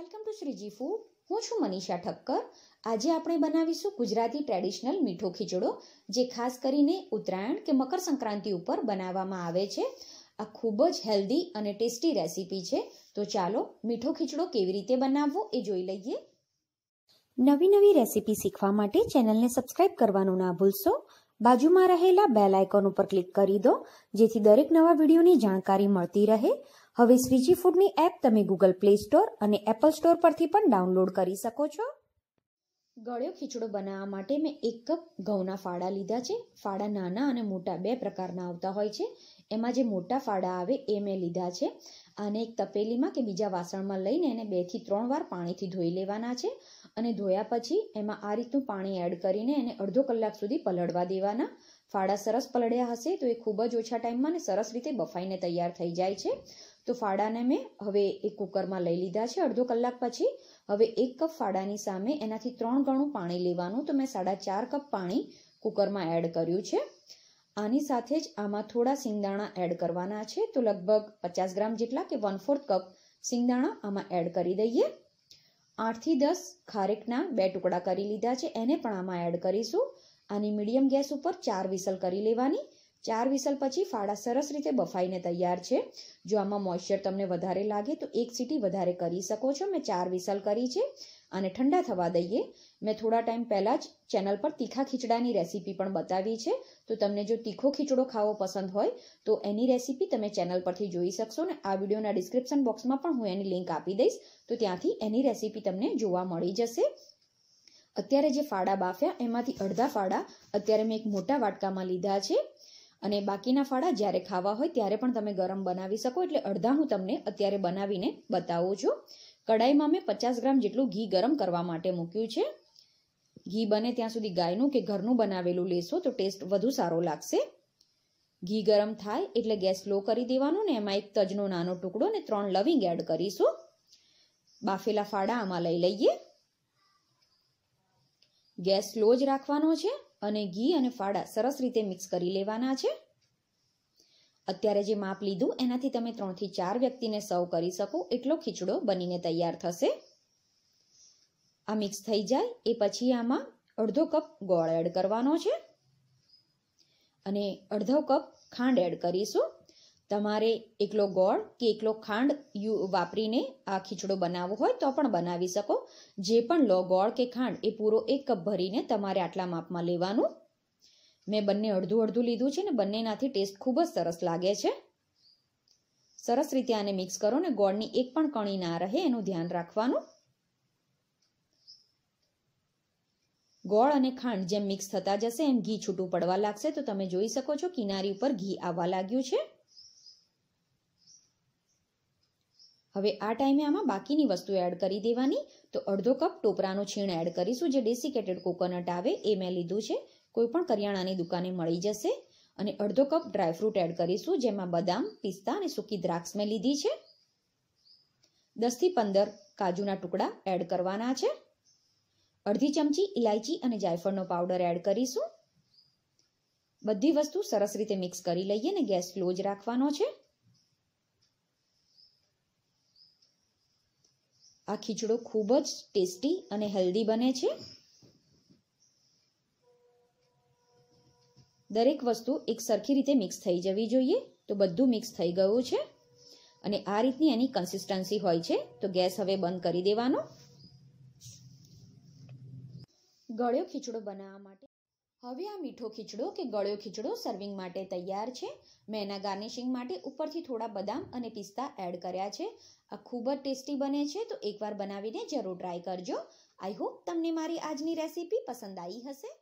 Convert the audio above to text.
welcome to Shriji food હું છું મનીષા ઠક્કર આજે આપણે બનાવીશું ગુજરાતી ટ્રેડિશનલ મીઠો ખીચડો જે ખાસ કરીને ઉત્તરાયણ કે મકર સંક્રાંતિ ઉપર બનાવવામાં આવે છે આ ખૂબ જ હેલ્ધી અને ટેસ્ટી રેસીપી છે તો ચાલો મીઠો ખીચડો કેવી રીતે બનાવવો એ જોઈ લઈએ નવી નવી રેસીપી શીખવા માટે ચેનલને સબસ્ક્રાઇબ કરવાનું ના ભૂલશો બાજુમાં રહેલા બેલ આઇકોન ઉપર ક્લિક કરી દો જેથી દરેક નવા વિડીયોની જાણકારી મળતી રહે હવે સ્વીજી ફૂડની એપ તમે ગૂગલ પ્લે સ્ટોર અને એપલ સ્ટોર પરથી પણ ડાઉનલોડ કરી શકો છો ગળ્યો ખીચડો બનાવવા માટે મેં એક કપ ઘઉંના ફાડા લીધા છે ફાડા નાના અને મોટા બે પ્રકારના આવતા હોય છે એમાં જે મોટા ફાડા આવે એ મેં લીધા છે આને એક તપેલીમાં કે બીજા વાસણમાં લઈને એને બેથી ત્રણ વાર પાણીથી ધોઈ લેવાના છે અને ધોયા પછી એમાં આ રીતનું પાણી એડ કરીને એને અડધો કલાક સુધી પલળવા દેવાના ફાડા સરસ પલળ્યા હશે તો એ ખૂબ જ ઓછા ટાઈમમાં ને સરસ રીતે બફાઈને તૈયાર થઈ જાય છે તો ફાડાને મેં હવે એ કુકરમાં લઈ લીધા છે અડધો કલાક પછી હવે એક કપ ફાડાની સામે એનાથી ત્રણ ગણું પાણી લેવાનું તો મેં સાડા ચાર કપ પાણી કુકરમાં એડ કર્યું છે આની સાથે જ આમાં થોડા સિંગદાણા એડ કરવાના છે તો લગભગ પચાસ ગ્રામ જેટલા કે વન ફોર્થ કપ સિંગદાણા આમાં એડ કરી દઈએ આઠથી દસ ખારેકના બે ટુકડા કરી લીધા છે એને પણ આમાં એડ કરીશું આની મીડિયમ ગેસ ઉપર ચાર વિસલ કરી લેવાની ચાર વિસલ પછી ફાળા સરસ રીતે બફાઈને તૈયાર છે જો આમાં મોઇશ્ચર તમને વધારે લાગે તો એક સીટી વધારે કરી શકો છો મેં ચાર વિસલ કરી છે અને ઠંડા થવા દઈએ મેં થોડા ટાઈમ પહેલાં જ ચેનલ પર તીખા ખીચડાની રેસીપી પણ બતાવી છે તો તમને જો તીખો ખીચડો ખાવો પસંદ હોય તો એની રેસીપી તમે ચેનલ પરથી જોઈ શકશો ને આ વિડીયોના ડિસ્ક્રિપ્શન બોક્સમાં પણ હું એની લિંક આપી દઈશ તો ત્યાંથી એની રેસીપી તમને જોવા મળી જશે અત્યારે જે ફાડા બાફ્યા એમાંથી અડધા ફાડા અત્યારે મેં એક મોટા વાટકામાં લીધા છે અને બાકીના ફાડા જ્યારે ખાવા હોય ત્યારે પણ તમે ગરમ બનાવી શકો એટલે અડધા હું તમને અત્યારે બનાવીને બતાવું છું કઢાઈમાં મેં પચાસ ગ્રામ જેટલું ઘી ગરમ કરવા માટે મૂક્યું છે ઘી બને ત્યાં સુધી ગાયનું કે ઘરનું બનાવેલું લેશો તો ટેસ્ટ વધુ સારો લાગશે ઘી ગરમ થાય એટલે ગેસ લો કરી દેવાનો ને એમાં એક તજનો નાનો ટુકડો ને ત્રણ લવિંગ એડ કરીશું બાફેલા ફાડા આમાં લઈ લઈએ ગેસ સ્લો જ રાખવાનો છે અને ઘી અને ફાળા સરસ રીતે મિક્સ કરી લેવાના છે અત્યારે જે માપ લીધું એનાથી તમે ત્રણથી ચાર વ્યક્તિને સર્વ કરી શકો એટલો ખીચડો બનીને તૈયાર થશે આ મિક્સ થઈ જાય એ પછી આમાં અડધો કપ ગોળ એડ કરવાનો છે અને અડધો કપ ખાંડ એડ કરીશું તમારે એકલો ગોળ કે એકલો ખાંડ વાપરીને આ ખીચડો બનાવવો હોય તો પણ બનાવી શકો જે પણ લો ગોળ કે ખાંડ એ પૂરો એક કપ ભરીને તમારે આટલા માપમાં લેવાનું મેં બંને અડધું અડધું લીધું છે ને બંનેનાથી ટેસ્ટ ખૂબ જ સરસ લાગે છે સરસ રીતે આને મિક્સ કરો ને ગોળની એક પણ કણી ના રહે એનું ધ્યાન રાખવાનું ગોળ અને ખાંડ જેમ મિક્સ થતા જશે એમ ઘી છૂટું પડવા લાગશે તો તમે જોઈ શકો છો કિનારી ઉપર ઘી આવવા લાગ્યું છે હવે આ ટાઈમે આમાં બાકીની વસ્તુ એડ કરી દેવાની તો અડધો કપ ટોપરાનું છીણ એડ કરીશું જે ડેસિકેટેડ કોકોનટ આવે એ મેં લીધું છે કોઈ પણ કરિયાણાની દુકાને મળી જશે અને અડધો કપ ડ્રાયફ્રૂટ એડ કરીશું જેમાં બદામ પિસ્તા અને સૂકી દ્રાક્ષ મેં લીધી છે દસથી પંદર કાજુના ટુકડા એડ કરવાના છે અડધી ચમચી ઇલાયચી અને જાયફળનો પાવડર એડ કરીશું બધી વસ્તુ સરસ રીતે મિક્સ કરી લઈએ ને ગેસ સ્લો જ રાખવાનો છે આ ખીચડો ખૂબ જ ટેસ્ટી અને હેલ્ધી બને છે દરેક વસ્તુ એક સરખી રીતે મિક્સ થઈ જવી જોઈએ તો બધું મિક્સ થઈ ગયું છે અને આ રીતની એની કન્સિસ્ટન્સી હોય છે તો ગેસ હવે બંધ કરી દેવાનો ગળ્યો ખીચડો બનાવવા માટે હવે આ મીઠો ખીચડો કે ગળ્યો ખીચડો સર્વિંગ માટે તૈયાર છે મેં એના ગાર્નિશિંગ માટે ઉપરથી થોડા બદામ અને પિસ્તા એડ કર્યા છે આ ખૂબ જ ટેસ્ટી બને છે તો એકવાર બનાવીને જરૂર ટ્રાય કરજો આઈ હોપ તમને મારી આજની રેસીપી પસંદ આવી હશે